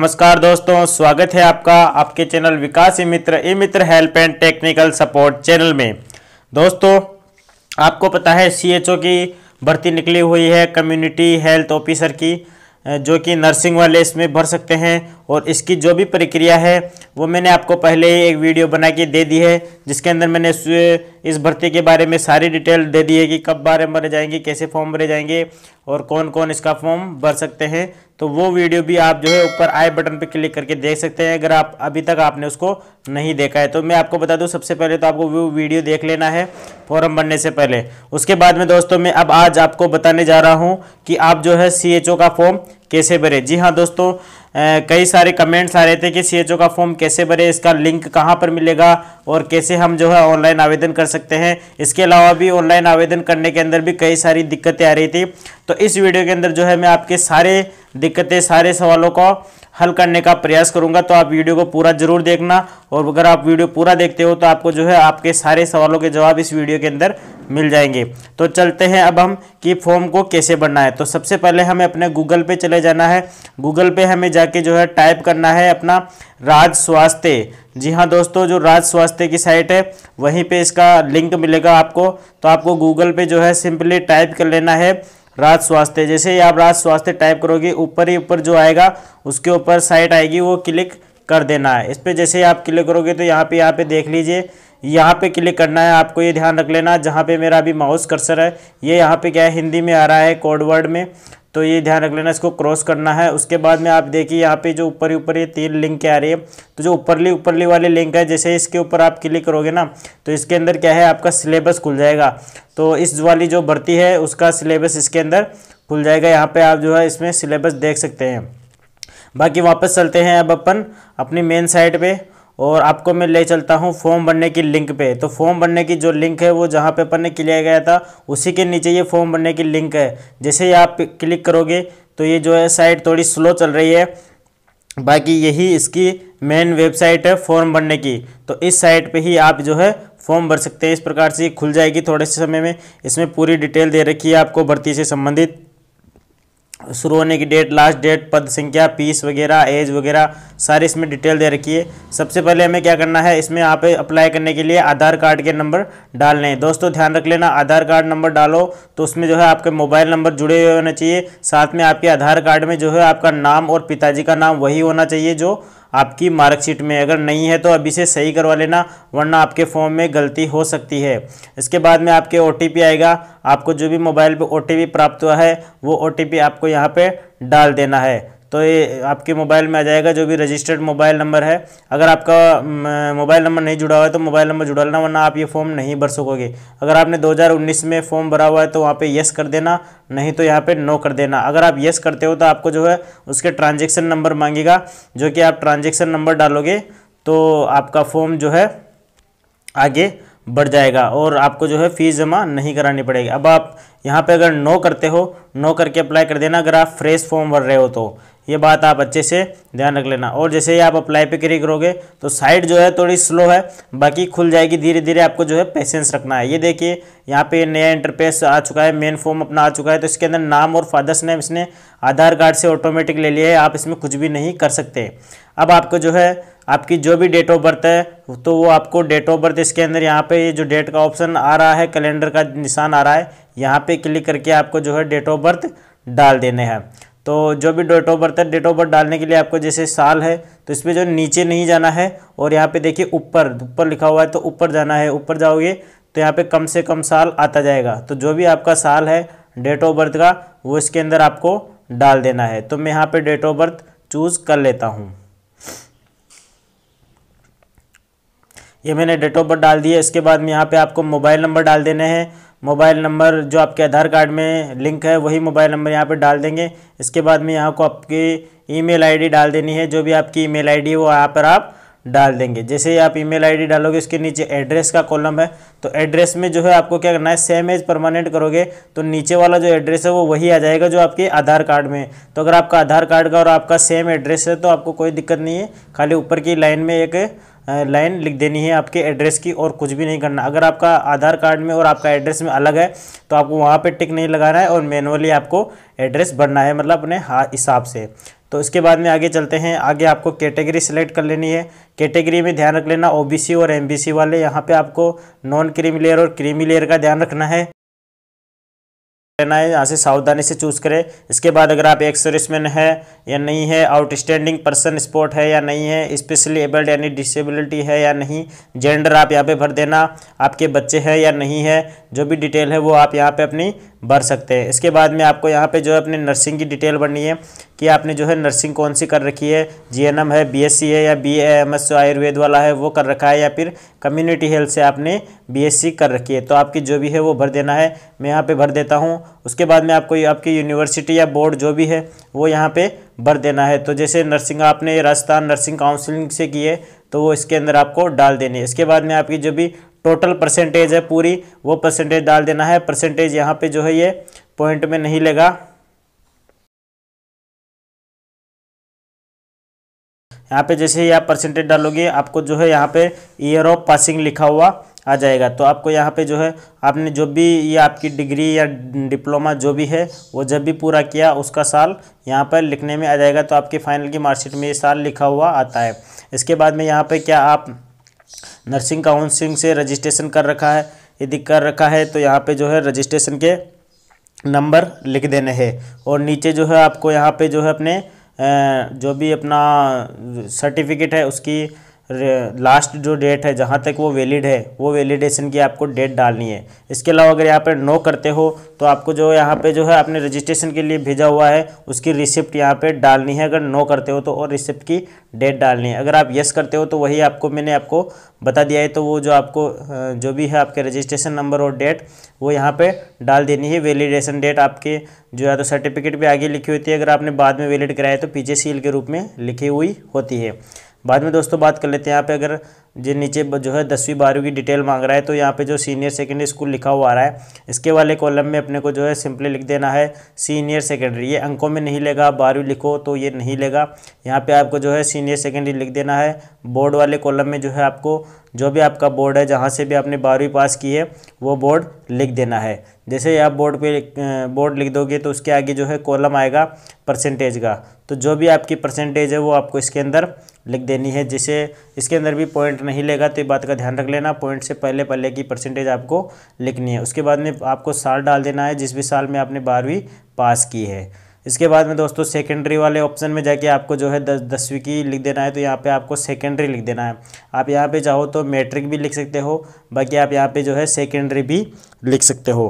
नमस्कार दोस्तों स्वागत है आपका आपके channel Vikas e Mitra e Mitra help and technical support channel में दोस्तों आपको पता है सीएचओ की भर्ती निकली हुई है कम्युनिटी हेल्थ ऑफिसर की जो कि नर्सिंग वाले इसमें भर सकते हैं और इसकी जो भी प्रक्रिया है वो मैंने आपको पहले ही एक वीडियो बना के दे दी है जिसके अंदर मैंने इस भर्ती के बारे में सारी डिटेल दे दी है कि कब बारे में भरे जाएंगे कैसे फॉर्म भरे जाएंगे और कौन कौन इसका फॉर्म भर सकते हैं तो वो वीडियो भी आप जो है ऊपर आई बटन पर क्लिक करके देख सकते हैं अगर आप अभी तक आपने उसको नहीं देखा है तो मैं आपको बता दूँ सबसे पहले तो आपको वो वीडियो देख लेना है फॉर्म भरने से पहले उसके बाद में दोस्तों मैं अब आज आपको बताने जा रहा हूँ कि आप जो है सी का फॉर्म कैसे भरे जी हाँ दोस्तों कई सारे कमेंट्स आ रहे थे कि सी का फॉर्म कैसे भरे इसका लिंक कहाँ पर मिलेगा और कैसे हम जो है ऑनलाइन आवेदन कर सकते हैं इसके अलावा भी ऑनलाइन आवेदन करने के अंदर भी कई सारी दिक्कतें आ रही थी तो इस वीडियो के अंदर जो है मैं आपके सारे दिक्कतें सारे सवालों को हल करने का प्रयास करूंगा तो आप वीडियो को पूरा जरूर देखना और अगर आप वीडियो पूरा देखते हो तो आपको जो है आपके सारे सवालों के जवाब इस वीडियो के अंदर मिल जाएंगे तो चलते हैं अब हम कि फॉर्म को कैसे भरना है तो सबसे पहले हमें अपने गूगल पे चले जाना है गूगल पे हमें जाके जो है टाइप करना है अपना राज स्वास्थ्य जी हाँ दोस्तों जो राज स्वास्थ्य की साइट है वहीं पे इसका लिंक मिलेगा आपको तो आपको गूगल पे जो है सिंपली टाइप कर लेना है राज स्वास्थ्य जैसे ही आप राज स्वास्थ्य टाइप करोगे ऊपर ही ऊपर जो आएगा उसके ऊपर साइट आएगी वो क्लिक कर देना है इस पर जैसे ही आप क्लिक करोगे तो यहाँ पे यहाँ पे देख लीजिए यहाँ पे क्लिक करना है आपको ये ध्यान रख लेना जहाँ पे मेरा अभी माउस कर्सर है ये यहाँ पे क्या है हिंदी में आ रहा है कोड वर्ड में तो ये ध्यान रख लेना इसको क्रॉस करना है उसके बाद में आप देखिए यहाँ पे जो ऊपर ऊपर ये तीन लिंक आ रही है तो जो ऊपरली ऊपरली वाले लिंक है जैसे इसके ऊपर आप क्लिक करोगे ना तो इसके अंदर क्या है आपका सिलेबस खुल जाएगा तो इस वाली जो भर्ती है उसका सिलेबस इसके अंदर खुल जाएगा यहाँ पर आप जो है इसमें सिलेबस देख सकते हैं बाकी वापस चलते हैं अब अपन अपनी मेन साइट पर और आपको मैं ले चलता हूँ फॉर्म भरने की लिंक पे तो फॉर्म भरने की जो लिंक है वो जहाँ पे अपन ने किया गया था उसी के नीचे ये फॉर्म भरने की लिंक है जैसे ही आप क्लिक करोगे तो ये जो है साइट थोड़ी स्लो चल रही है बाकी यही इसकी मेन वेबसाइट है फॉर्म भरने की तो इस साइट पे ही आप जो है फॉर्म भर सकते हैं इस प्रकार से खुल जाएगी थोड़े से समय में इसमें पूरी डिटेल दे रखी है आपको भर्ती से संबंधित शुरू होने की डेट लास्ट डेट पद संख्या फीस वगैरह एज वगैरह सारी इसमें डिटेल दे रखी है सबसे पहले हमें क्या करना है इसमें आप अप्लाई करने के लिए आधार कार्ड के नंबर डालने हैं दोस्तों ध्यान रख लेना आधार कार्ड नंबर डालो तो उसमें जो है आपके मोबाइल नंबर जुड़े हुए होने चाहिए साथ में आपके आधार कार्ड में जो है आपका नाम और पिताजी का नाम वही होना चाहिए जो आपकी मार्कशीट में अगर नहीं है तो अभी से सही करवा लेना वरना आपके फॉर्म में गलती हो सकती है इसके बाद में आपके ओ आएगा आपको जो भी मोबाइल पर ओ प्राप्त हुआ है वो ओ आपको यहाँ पर डाल देना है तो ये आपके मोबाइल में आ जाएगा जो भी रजिस्टर्ड मोबाइल नंबर है अगर आपका मोबाइल नंबर नहीं जुड़ा हुआ है तो मोबाइल नंबर जुड़ा लेना वरना आप ये फॉर्म नहीं भर सकोगे अगर आपने 2019 में फॉर्म भरा हुआ है तो वहाँ पे यस कर देना नहीं तो यहाँ पे नो कर देना अगर आप यस करते हो तो आपको जो है उसके ट्रांजेक्शन नंबर मांगेगा जो कि आप ट्रांजेक्शन नंबर डालोगे तो आपका फॉर्म जो है आगे बढ़ जाएगा और आपको जो है फ़ीस जमा नहीं करानी पड़ेगी अब आप यहाँ पे अगर नो करते हो नो करके अप्लाई कर देना अगर आप फ्रेश फॉर्म भर रहे हो तो ये बात आप अच्छे से ध्यान रख लेना और जैसे ही आप अप्लाई पे क्लिक करोगे तो साइड जो है थोड़ी स्लो है बाकी खुल जाएगी धीरे धीरे आपको जो है पेशेंस रखना है ये देखिए यहाँ पे नया इंटरपेस आ चुका है मेन फॉर्म अपना आ चुका है तो इसके अंदर नाम और फादर्स नेम इसने आधार कार्ड से ऑटोमेटिक ले लिया है आप इसमें कुछ भी नहीं कर सकते अब आपको जो है आपकी जो भी डेट ऑफ बर्थ है तो वो आपको डेट ऑफ बर्थ इसके अंदर यहाँ पे जो डेट का ऑप्शन आ रहा है कैलेंडर का निशान आ रहा है यहाँ पे क्लिक करके आपको जो है डेट ऑफ बर्थ डाल देने हैं तो जो भी डेट ऑफ बर्थ है डेट ऑफ बर्थ डालने के लिए आपको जैसे साल है तो इस पर जो नीचे नहीं जाना है और यहाँ पे देखिए ऊपर ऊपर लिखा हुआ है तो ऊपर जाना है ऊपर जाओगे तो यहाँ पे कम से कम साल आता जाएगा तो जो भी आपका साल है डेट ऑफ बर्थ का वो इसके अंदर आपको डाल देना है तो मैं यहाँ पे डेट ऑफ बर्थ चूज़ कर लेता हूँ ये मैंने डेट ऑफ बर्थ डाल दिया इसके बाद में यहाँ पे आपको मोबाइल नंबर डाल देने हैं मोबाइल नंबर जो आपके आधार कार्ड में लिंक है वही मोबाइल नंबर यहाँ पर डाल देंगे इसके बाद में यहाँ को आपकी ईमेल आईडी डाल देनी है जो भी आपकी ईमेल आईडी वो यहाँ पर आप डाल देंगे जैसे ही आप ईमेल आईडी डालोगे इसके नीचे एड्रेस का कॉलम है तो एड्रेस में जो है आपको क्या करना है सेम एज परमानेंट करोगे तो नीचे वाला जो एड्रेस है वो वही आ जाएगा जो आपके आधार कार्ड में तो अगर आपका आधार कार्ड का और आपका सेम एड्रेस है तो आपको कोई दिक्कत नहीं है खाली ऊपर की लाइन में एक लाइन लिख देनी है आपके एड्रेस की और कुछ भी नहीं करना अगर आपका आधार कार्ड में और आपका एड्रेस में अलग है तो आपको वहाँ पे टिक नहीं लगाना है और मैनुअली आपको एड्रेस भरना है मतलब अपने हिसाब से तो इसके बाद में आगे चलते हैं आगे आपको कैटेगरी सेलेक्ट कर लेनी है कैटेगरी में ध्यान रख लेना ओबीसी और एमबीसी वाले यहाँ पे आपको नॉन क्रीमी लेयर और क्रीमी लेयर का ध्यान रखना है लेना है यहाँ से सावधानी से चूज़ करें इसके बाद अगर आप एक सर्विसमैन है या नहीं है आउटस्टैंडिंग पर्सन स्पोर्ट है या नहीं है स्पेशली एबल्ड यानी डिसेबिलिटी है या नहीं जेंडर आप यहाँ पे भर देना आपके बच्चे हैं या नहीं है जो भी डिटेल है वो आप यहाँ पे अपनी भर सकते हैं इसके बाद में आपको यहाँ पे जो है अपनी नर्सिंग की डिटेल भरनी है कि आपने जो है नर्सिंग कौन सी कर रखी है जीएनएम है बीएससी है या बी एम एस आयुर्वेद वाला है वो कर रखा है या फिर कम्युनिटी हेल्थ से आपने बीएससी कर रखी है तो आपकी जो भी है वो भर देना है मैं यहाँ पे भर देता हूँ उसके बाद में आपको आपकी यूनिवर्सिटी या बोर्ड जो भी है वो यहाँ पर भर देना है तो जैसे नर्सिंग आपने राजस्थान नर्सिंग काउंसिलिंग से की है तो वो इसके अंदर आपको डाल देनी है इसके बाद में आपकी जो भी टोटल परसेंटेज है पूरी वो परसेंटेज डाल देना है परसेंटेज यहाँ पे जो है ये पॉइंट में नहीं लेगा यहाँ पे जैसे ही आप परसेंटेज डालोगे आपको जो है यहाँ पे ईयर ऑफ पासिंग लिखा हुआ आ जाएगा तो आपको यहाँ पे जो है आपने जो भी ये आपकी डिग्री या डिप्लोमा जो भी है वो जब भी पूरा किया उसका साल यहाँ पर लिखने में आ जाएगा तो आपके फाइनल की मार्कशीट में ये साल लिखा हुआ आता है इसके बाद में यहाँ पर क्या आप नर्सिंग काउंसिलिंग से रजिस्ट्रेशन कर रखा है यदि कर रखा है तो यहाँ पर जो है रजिस्ट्रेशन के नंबर लिख देने हैं और नीचे जो है आपको यहाँ पे जो है अपने जो भी अपना सर्टिफिकेट है उसकी लास्ट जो डेट है जहाँ तक वो वैलिड है वो वैलिडेशन की आपको डेट डालनी है इसके अलावा अगर यहाँ पर नो करते हो तो आपको जो यहाँ पे जो है आपने रजिस्ट्रेशन के लिए भेजा हुआ है उसकी रिसिप्ट यहाँ पे डालनी है अगर नो करते हो तो और रिसिप्ट की डेट डालनी है अगर आप यस करते हो तो वही आपको मैंने आपको बता दिया है तो वो जो आपको जो भी है आपके रजिस्ट्रेशन नंबर और डेट वो यहाँ पर डाल देनी है वैलिडेशन डेट आपके जो है तो सर्टिफिकेट भी आगे लिखी होती है अगर आपने बाद में वैलिड कराया तो पीछे सील के रूप में लिखी हुई होती है बाद में दोस्तों बात कर लेते हैं यहाँ पे अगर जी नीचे जो है दसवीं बारहवीं की डिटेल मांग रहा है तो यहाँ पे जो सीनियर सेकेंडरी स्कूल लिखा हुआ आ रहा है इसके वाले कॉलम में अपने को जो है सिंपली लिख देना है सीनियर सेकेंडरी ये अंकों में नहीं लेगा बारहवीं लिखो तो ये नहीं लेगा यहाँ पे आपको जो है सीनियर सेकेंडरी लिख देना है बोर्ड वाले कॉलम में जो है आपको जो भी आपका बोर्ड है जहाँ से भी आपने बारहवीं पास की है वो बोर्ड लिख देना है जैसे आप बोर्ड पर बोर्ड लिख दोगे तो उसके आगे जो है कॉलम आएगा परसेंटेज का तो जो भी आपकी परसेंटेज है वो आपको इसके अंदर लिख देनी है जिसे इसके अंदर भी पॉइंट नहीं लेगा तो ये बात का ध्यान रख लेना पॉइंट से पहले पहले की परसेंटेज आपको लिखनी है उसके बाद में आपको साल डाल देना है जिस भी साल में आपने बारहवीं पास की है इसके बाद में दोस्तों सेकेंडरी वाले ऑप्शन में जाके आपको जो है दस दसवीं की लिख देना है तो यहाँ पे आपको सेकेंडरी लिख देना है आप यहाँ पे चाहो तो मैट्रिक भी लिख सकते हो बाकी आप यहाँ पे जो है सेकेंडरी भी लिख सकते हो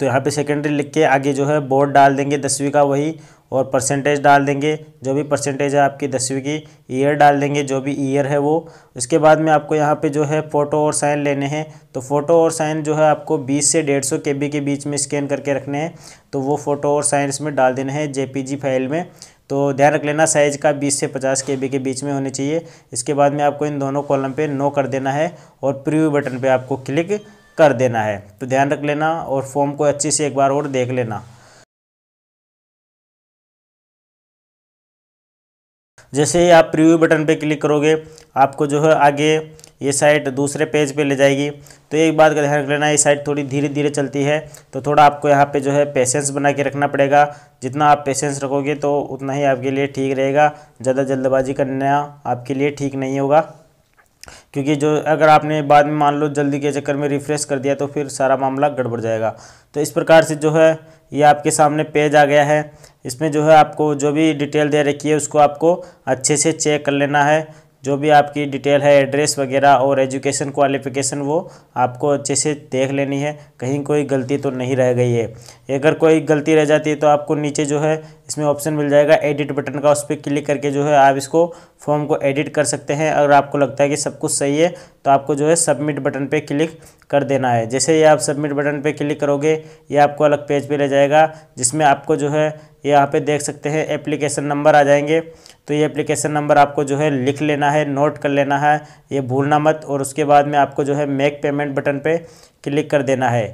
तो यहाँ पे सेकेंडरी लिख के आगे जो है बोर्ड डाल देंगे दसवीं का वही और परसेंटेज डाल देंगे जो भी परसेंटेज है आपकी दसवीं की ईयर डाल देंगे जो भी ईयर है वो उसके बाद में आपको यहाँ पे जो है फ़ोटो और साइन लेने हैं तो फ़ोटो और साइन जो है आपको 20 से 150 सौ के बी के बीच में स्कैन करके रखने हैं तो वो फ़ोटो और साइन इसमें डाल देने हैं जे फाइल में तो ध्यान रख लेना साइज़ का 20 से 50 के के बीच में होने चाहिए इसके बाद में आपको इन दोनों कॉलम पे नो कर देना है और प्रीव्यू बटन पे आपको क्लिक कर देना है तो ध्यान रख लेना और फॉर्म को अच्छे से एक बार और देख लेना जैसे ही आप प्रीव्यू बटन पे क्लिक करोगे आपको जो है आगे ये साइट दूसरे पेज पे ले जाएगी तो एक बात का ध्यान रख लेना ये साइट थोड़ी धीरे धीरे चलती है तो थोड़ा आपको यहाँ पे जो है पेशेंस बना के रखना पड़ेगा जितना आप पेशेंस रखोगे तो उतना ही आपके लिए ठीक रहेगा ज़्यादा जल्दबाजी करना आपके लिए ठीक नहीं होगा क्योंकि जो अगर आपने बाद में मान लो जल्दी के चक्कर में रिफ़्रेश कर दिया तो फिर सारा मामला गड़बड़ जाएगा तो इस प्रकार से जो है ये आपके सामने पेज आ गया है इसमें जो है आपको जो भी डिटेल दे रखी है उसको आपको अच्छे से चेक कर लेना है जो भी आपकी डिटेल है एड्रेस वगैरह और एजुकेशन क्वालिफिकेशन वो आपको अच्छे से देख लेनी है कहीं कोई गलती तो नहीं रह गई है अगर कोई गलती रह जाती है तो आपको नीचे जो है इसमें ऑप्शन मिल जाएगा एडिट बटन का उस पर क्लिक करके जो है आप इसको फॉर्म को एडिट कर सकते हैं अगर आपको लगता है कि सब कुछ सही है तो आपको जो है सबमिट बटन पे क्लिक कर देना है जैसे ही आप सबमिट बटन पे क्लिक करोगे ये आपको अलग पेज पे ले जाएगा जिसमें आपको जो है यहाँ पे देख सकते हैं एप्लीकेशन नंबर आ जाएंगे तो ये एप्लीकेशन नंबर आपको जो है लिख लेना है नोट कर लेना है ये भूलना मत और उसके बाद में आपको जो है मेक पेमेंट बटन पर क्लिक कर देना है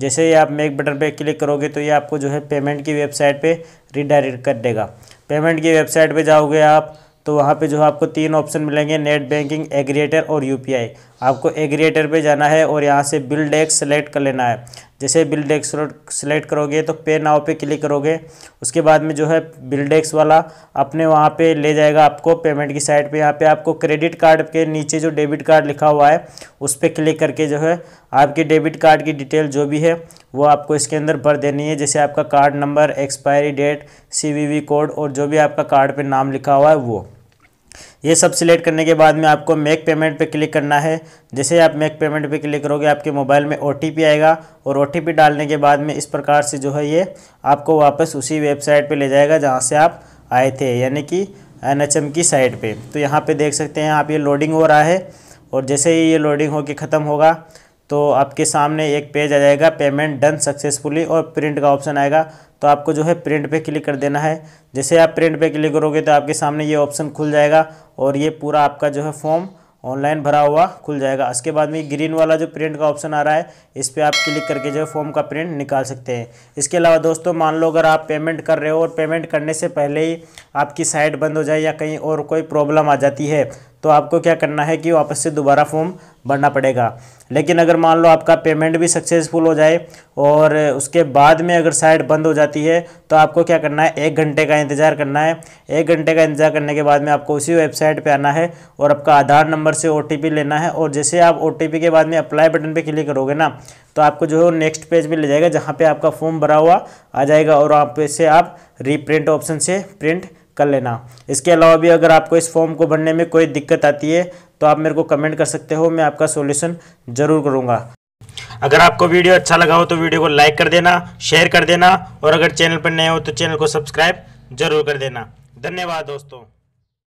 जैसे ही आप मेक बटन पे क्लिक करोगे तो ये आपको जो है पेमेंट की वेबसाइट पर रिडायरेक्ट कर देगा पेमेंट की वेबसाइट पर जाओगे आप तो वहाँ पे जो है आपको तीन ऑप्शन मिलेंगे नेट बैंकिंग एग्रीटर और यूपीआई आपको एग्रीएटर पे जाना है और यहाँ से बिल्ड एक्स सेलेक्ट कर लेना है जैसे बिल्ड एक्स सेलेक्ट करोगे तो पे नाव पे क्लिक करोगे उसके बाद में जो है बिल्ड एक्स वाला अपने वहाँ पे ले जाएगा आपको पेमेंट की साइड पे यहाँ पे आपको क्रेडिट कार्ड के नीचे जो डेबिट कार्ड लिखा हुआ है उस पर क्लिक करके जो है आपके डेबिट कार्ड की डिटेल जो भी है वो आपको इसके अंदर भर देनी है जैसे आपका card number expiry date C code और जो भी आपका कार्ड पर नाम लिखा हुआ है वो ये सब सिलेक्ट करने के बाद में आपको मेक पेमेंट पे क्लिक करना है जैसे आप मेक पेमेंट पे क्लिक करोगे आपके मोबाइल में ओ आएगा और ओ डालने के बाद में इस प्रकार से जो है ये आपको वापस उसी वेबसाइट पर ले जाएगा जहाँ से आप आए थे यानी कि एन की साइट पर तो यहाँ पर देख सकते हैं आप ये लोडिंग हो रहा है और जैसे ही ये लोडिंग होकर ख़त्म होगा तो आपके सामने एक पेज आ जाएगा पेमेंट डन सक्सेसफुली और प्रिंट का ऑप्शन आएगा तो आपको जो है प्रिंट पे क्लिक कर देना है जैसे आप प्रिंट पे क्लिक करोगे तो आपके सामने ये ऑप्शन खुल जाएगा और ये पूरा आपका जो है फॉर्म ऑनलाइन भरा हुआ खुल जाएगा इसके बाद में ग्रीन वाला जो प्रिंट का ऑप्शन आ रहा है इस पर आप क्लिक करके जो है फॉर्म का प्रिंट निकाल सकते हैं इसके अलावा दोस्तों मान लो अगर आप पेमेंट कर रहे हो और पेमेंट करने से पहले ही आपकी साइट बंद हो जाए या कहीं और कोई प्रॉब्लम आ जाती है तो आपको क्या करना है कि वापस से दोबारा फॉर्म भरना पड़ेगा लेकिन अगर मान लो आपका पेमेंट भी सक्सेसफुल हो जाए और उसके बाद में अगर साइट बंद हो जाती है तो आपको क्या करना है एक घंटे का इंतज़ार करना है एक घंटे का इंतज़ार करने के बाद में आपको उसी वेबसाइट पे आना है और आपका आधार नंबर से ओ लेना है और जैसे आप ओ के बाद में अप्लाई बटन पर क्लिक करोगे ना तो आपको जो है नेक्स्ट पेज पर ले जाएगा जहाँ पर आपका फॉर्म भरा हुआ आ जाएगा और वहाँ पे से आप रीप्रिंट ऑप्शन से प्रिंट कर लेना इसके अलावा भी अगर आपको इस फॉर्म को भरने में कोई दिक्कत आती है तो आप मेरे को कमेंट कर सकते हो मैं आपका सोल्यूशन ज़रूर करूँगा अगर आपको वीडियो अच्छा लगा हो तो वीडियो को लाइक कर देना शेयर कर देना और अगर चैनल पर नए हो तो चैनल को सब्सक्राइब जरूर कर देना धन्यवाद दोस्तों